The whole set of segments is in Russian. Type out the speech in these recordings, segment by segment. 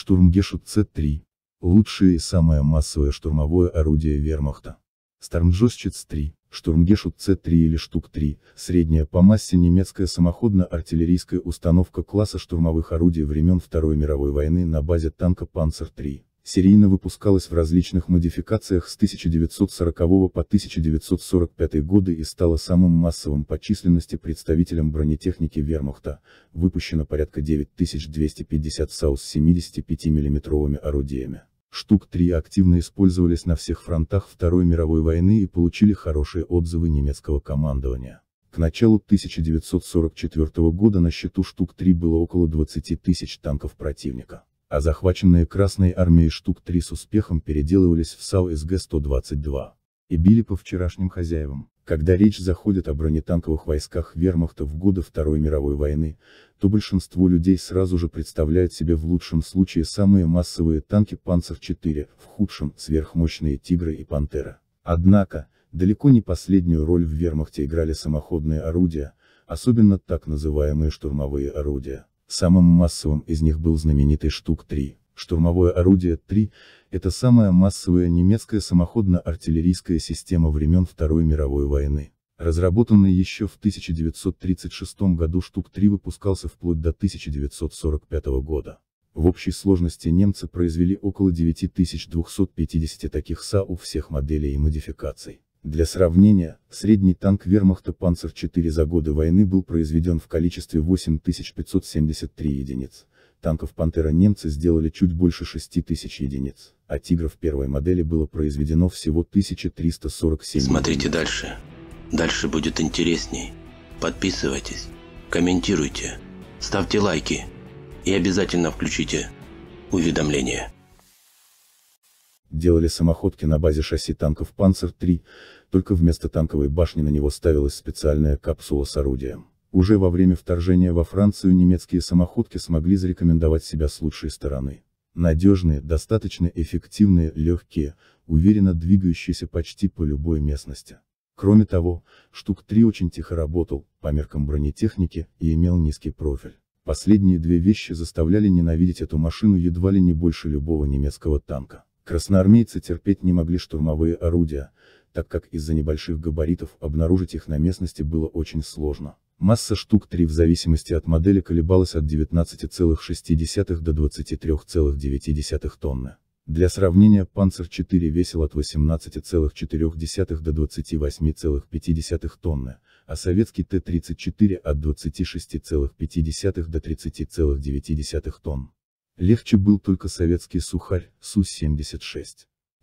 Штурмгешут Ц3 3 Лучшее и самое массовое штурмовое орудие вермахта. Стармджосчиц-3, Штурмгешут ц 3 или Штук-3, средняя по массе немецкая самоходно-артиллерийская установка класса штурмовых орудий времен Второй мировой войны на базе танка Панцер-3 серийно выпускалась в различных модификациях с 1940 по 1945 годы и стала самым массовым по численности представителем бронетехники вермахта, выпущено порядка 9250 САУ с 75 миллиметровыми орудиями. Штук 3 активно использовались на всех фронтах Второй мировой войны и получили хорошие отзывы немецкого командования. К началу 1944 года на счету штук 3 было около 20 тысяч танков противника а захваченные Красной армией штук 3 с успехом переделывались в САУ СГ-122. И били по вчерашним хозяевам. Когда речь заходит о бронетанковых войсках вермахта в годы Второй мировой войны, то большинство людей сразу же представляют себе в лучшем случае самые массовые танки «Панцер-4», в худшем – сверхмощные «Тигры» и «Пантера». Однако, далеко не последнюю роль в вермахте играли самоходные орудия, особенно так называемые штурмовые орудия. Самым массовым из них был знаменитый «Штук-3». Штурмовое орудие «3» — это самая массовая немецкая самоходно-артиллерийская система времен Второй мировой войны. Разработанный еще в 1936 году «Штук-3» выпускался вплоть до 1945 года. В общей сложности немцы произвели около 9250 таких САУ всех моделей и модификаций. Для сравнения, средний танк вермахта «Панцер-4» за годы войны был произведен в количестве 8573 единиц. Танков «Пантера» немцы сделали чуть больше 6000 единиц, а «Тигров» первой модели было произведено всего 1347 Смотрите единиц. дальше. Дальше будет интересней. Подписывайтесь, комментируйте, ставьте лайки и обязательно включите уведомления делали самоходки на базе шасси танков «Панцер-3», только вместо танковой башни на него ставилась специальная капсула с орудием. Уже во время вторжения во Францию немецкие самоходки смогли зарекомендовать себя с лучшей стороны. Надежные, достаточно эффективные, легкие, уверенно двигающиеся почти по любой местности. Кроме того, Штук-3 очень тихо работал, по меркам бронетехники, и имел низкий профиль. Последние две вещи заставляли ненавидеть эту машину едва ли не больше любого немецкого танка. Красноармейцы терпеть не могли штурмовые орудия, так как из-за небольших габаритов обнаружить их на местности было очень сложно. Масса штук 3 в зависимости от модели колебалась от 19,6 до 23,9 тонны. Для сравнения, Панцер 4 весил от 18,4 до 28,5 тонны, а советский Т-34 от 26,5 до 30,9 тонн. Легче был только советский сухарь, Су-76.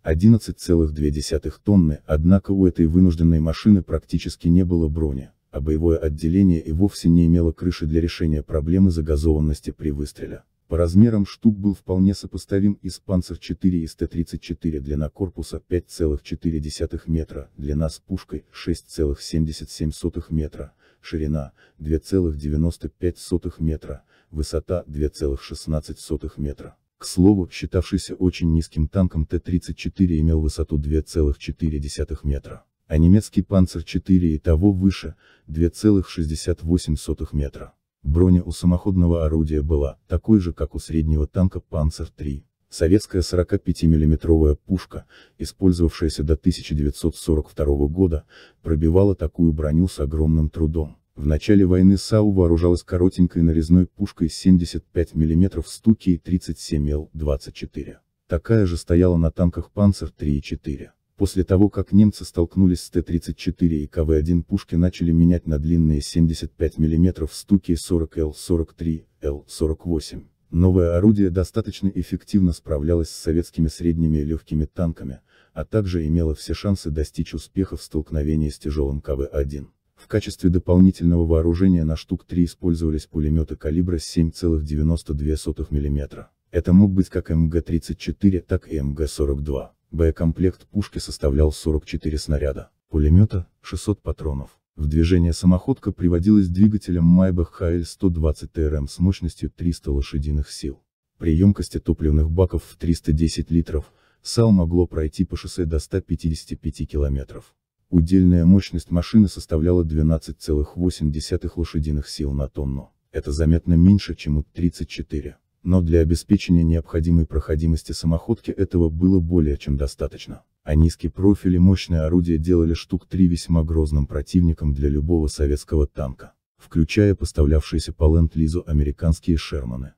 11,2 тонны, однако у этой вынужденной машины практически не было брони, а боевое отделение и вовсе не имело крыши для решения проблемы загазованности при выстреле. По размерам штук был вполне сопоставим из «Панцер-4» и «Т-34» длина корпуса 5,4 метра, длина с пушкой 6,77 метра, ширина 2,95 метра, высота 2,16 метра. К слову, считавшийся очень низким танком Т-34 имел высоту 2,4 метра, а немецкий Панцер-4 и того выше, 2,68 метра. Броня у самоходного орудия была такой же, как у среднего танка Панцер-3. Советская 45 миллиметровая пушка, использовавшаяся до 1942 года, пробивала такую броню с огромным трудом. В начале войны САУ вооружалась коротенькой нарезной пушкой 75 мм стуки и 37 Л-24. Такая же стояла на танках «Панцер-3» и «4». После того, как немцы столкнулись с Т-34 и КВ-1 пушки начали менять на длинные 75 мм стуки 40 Л-43, Л-48. Новое орудие достаточно эффективно справлялось с советскими средними и легкими танками, а также имело все шансы достичь успеха в столкновении с тяжелым КВ-1. В качестве дополнительного вооружения на штук 3 использовались пулеметы калибра 7,92 мм. Это мог быть как МГ-34, так и МГ-42. Боекомплект пушки составлял 44 снаряда, пулемета – 600 патронов, в движение самоходка приводилась двигателем Maybach HL120 TRM с мощностью 300 лошадиных сил. При емкости топливных баков в 310 литров, САЛ могло пройти по шоссе до 155 километров. Удельная мощность машины составляла 12,8 лошадиных сил на тонну. Это заметно меньше, чем у 34. Но для обеспечения необходимой проходимости самоходки этого было более чем достаточно а низкий профиль и мощное орудие делали штук три весьма грозным противником для любого советского танка, включая поставлявшиеся по ленд-лизу американские «Шерманы».